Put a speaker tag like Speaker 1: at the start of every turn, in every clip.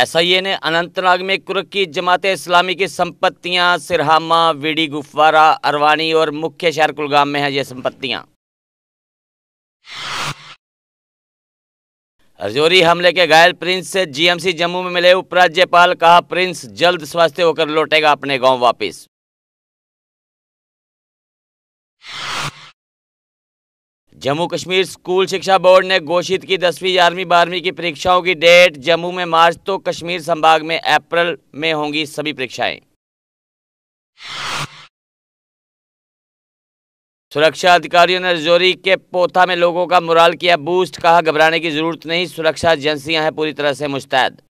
Speaker 1: S I ए ने अनंतनाग में कुरक की जमात इस्लामी की संपत्तियां सिरहामा वीडी गुफवारा अरवानी और मुख्य शहर कुलगाम में हैं ये संपत्तियां हरजोरी हमले के घायल प्रिंस से जीएमसी जम्मू में मिले उपराज्यपाल कहा प्रिंस जल्द स्वस्थ होकर लौटेगा अपने गांव वापस जम्मू कश्मीर स्कूल शिक्षा बोर्ड ने घोषित की दसवीं ग्यारहवीं बारहवीं की परीक्षाओं की डेट जम्मू में मार्च तो कश्मीर संभाग में अप्रैल में होंगी सभी परीक्षाएं सुरक्षा अधिकारियों ने रजौरी के पोथा में लोगों का मुराल किया बूस्ट कहा घबराने की जरूरत नहीं सुरक्षा एजेंसियां हैं पूरी तरह से मुस्तैद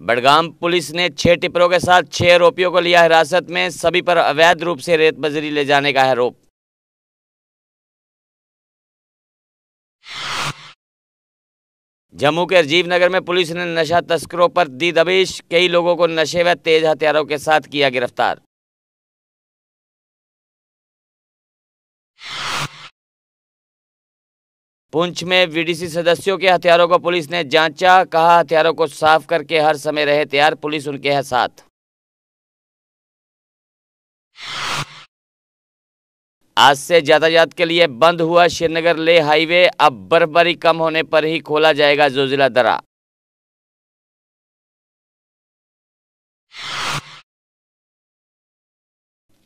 Speaker 1: बडगाम पुलिस ने छह टिपरों के साथ छह आरोपियों को लिया हिरासत में सभी पर अवैध रूप से रेत बजरी ले जाने का आरोप जम्मू के राजीव नगर में पुलिस ने नशा तस्करों पर दी दबिश कई लोगों को नशे व तेज हथियारों के साथ किया गिरफ्तार पुंछ में वीडीसी सदस्यों के हथियारों को पुलिस ने जांचा कहा हथियारों को साफ करके हर समय रहे तैयार पुलिस उनके है साथ आज से यातायात के लिए बंद हुआ श्रीनगर ले हाईवे अब बर्फबारी कम होने पर ही खोला जाएगा जोजिला दरा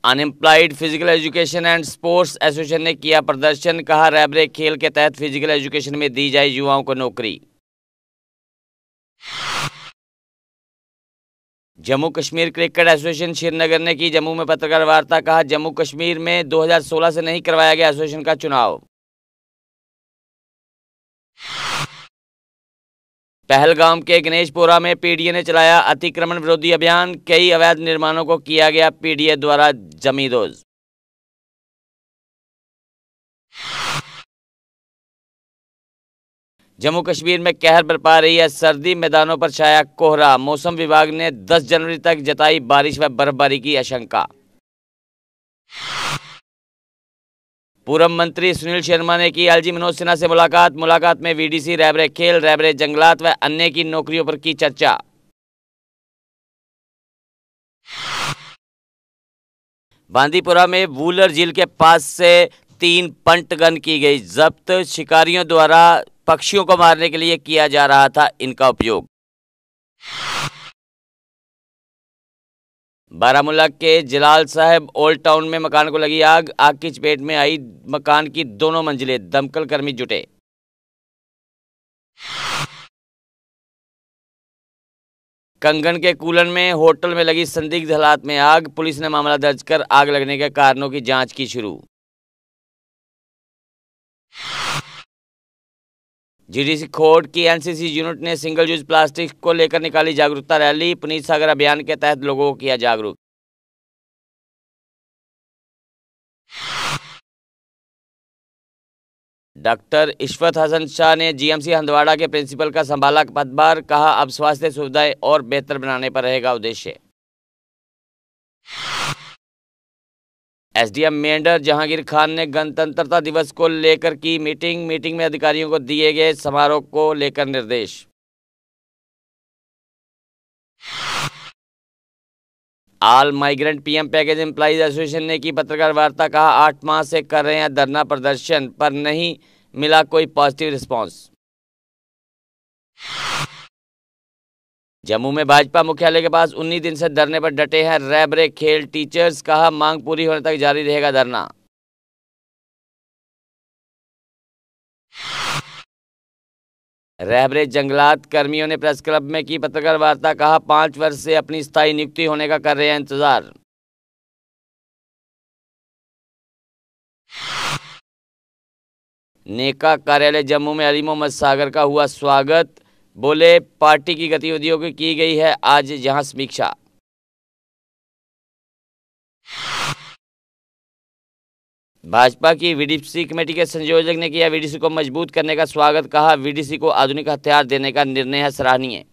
Speaker 1: unemployed physical education and sports association ने किया प्रदर्शन कहा रैबरे खेल के तहत फिजिकल एजुकेशन में दी जाए युवाओं को नौकरी जम्मू कश्मीर क्रिकेट एसोसिएशन श्रीनगर ने की जम्मू में पत्रकार वार्ता कहा जम्मू कश्मीर में 2016 से नहीं करवाया गया एसोसिएशन का चुनाव पहलगाम के गणेशपुरा में पीडीए ने चलाया अतिक्रमण विरोधी अभियान कई अवैध निर्माणों को किया गया पीडीए द्वारा जमीदोज जम्मू कश्मीर में कहर बरपा रही है सर्दी मैदानों पर छाया कोहरा मौसम विभाग ने 10 जनवरी तक जताई बारिश व बर्फबारी की आशंका पूर्व मंत्री सुनील शर्मा ने की एलजी मनोज सिन्हा से मुलाकात मुलाकात में वीडीसी रैबरे खेल रैबरे जंगलात व अन्य की नौकरियों पर की चर्चा बांदीपुरा में वूलर झील के पास से तीन पंट गन की गई जब्त शिकारियों द्वारा पक्षियों को मारने के लिए किया जा रहा था इनका उपयोग बारामूला के जलाल साहब ओल्ड टाउन में मकान को लगी आग आग की चपेट में आई मकान की दोनों मंजिलें दमकल कर्मी जुटे कंगन के कूलन में होटल में लगी संदिग्ध हालात में आग पुलिस ने मामला दर्ज कर आग लगने के कारणों की जांच की शुरू जीडीसी खोड की एनसीसी यूनिट ने सिंगल यूज प्लास्टिक को लेकर निकाली जागरूकता रैली पुनीत सागर अभियान के तहत लोगों को किया जागरूक डॉक्टर इशफत हसन शाह ने जीएमसी हंदवाड़ा के प्रिंसिपल का संभाला पदभार कहा अब स्वास्थ्य सुविधाएं और बेहतर बनाने पर रहेगा उद्देश्य एसडीएम मेंढर जहांगीर खान ने गणतंत्रता दिवस को लेकर की मीटिंग मीटिंग में अधिकारियों को दिए गए समारोह को लेकर निर्देश all migrant PM package employees association ने की पत्रकार वार्ता कहा आठ माह से कर रहे हैं धरना प्रदर्शन पर नहीं मिला कोई पॉजिटिव रिस्पांस जम्मू में भाजपा मुख्यालय के पास 19 दिन से धरने पर डटे हैं रैबरे खेल टीचर्स कहा मांग पूरी होने तक जारी रहेगा धरना रैबरे जंगलात कर्मियों ने प्रेस क्लब में की पत्रकार वार्ता कहा पांच वर्ष से अपनी स्थायी नियुक्ति होने का कर रहे हैं इंतजार नेका कार्यालय जम्मू में अली मोहम्मद सागर का हुआ स्वागत बोले पार्टी की गतिविधियों की की गई है आज यहां समीक्षा भाजपा की वीडीसी कमेटी के संयोजक ने किया वीडीसी को मजबूत करने का स्वागत कहा वीडीसी को आधुनिक हथियार देने का निर्णय है सराहनीय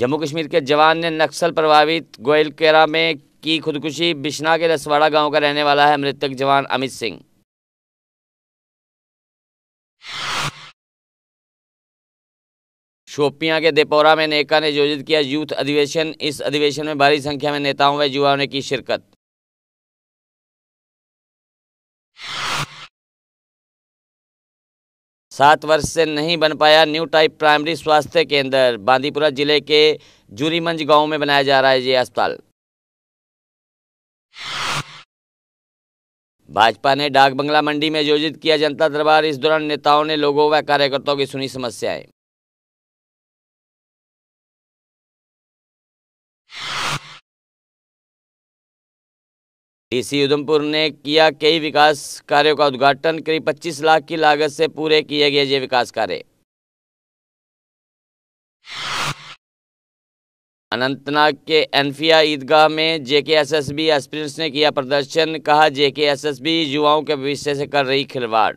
Speaker 1: जम्मू कश्मीर के जवान ने नक्सल प्रभावित गोयलकेरा में की खुदकुशी बिश्ना के रसवाड़ा गांव का रहने वाला है मृतक जवान अमित सिंह शोपियां के देपौरा में नेका ने आयोजित किया यूथ अधिवेशन इस अधिवेशन में भारी संख्या में नेताओं व युवाओं ने की शिरकत सात वर्ष से नहीं बन पाया न्यू टाइप प्राइमरी स्वास्थ्य केंद्र बांदीपुरा जिले के जूरीमंज गांव में बनाया जा रहा है ये अस्पताल भाजपा ने डाक बंगला मंडी में आयोजित किया जनता दरबार इस दौरान नेताओं ने लोगों व कार्यकर्ताओं की सुनी समस्याएं डीसी उधमपुर ने किया कई विकास कार्यों का उद्घाटन करीब 25 लाख की लागत से पूरे किए गए ये विकास कार्य अनंतनाग के एनफिया ईदगाह में JK S S B aspirants ने किया प्रदर्शन कहा जेके एस एस बी युवाओं के भविष्य से कर रही खिलवाड़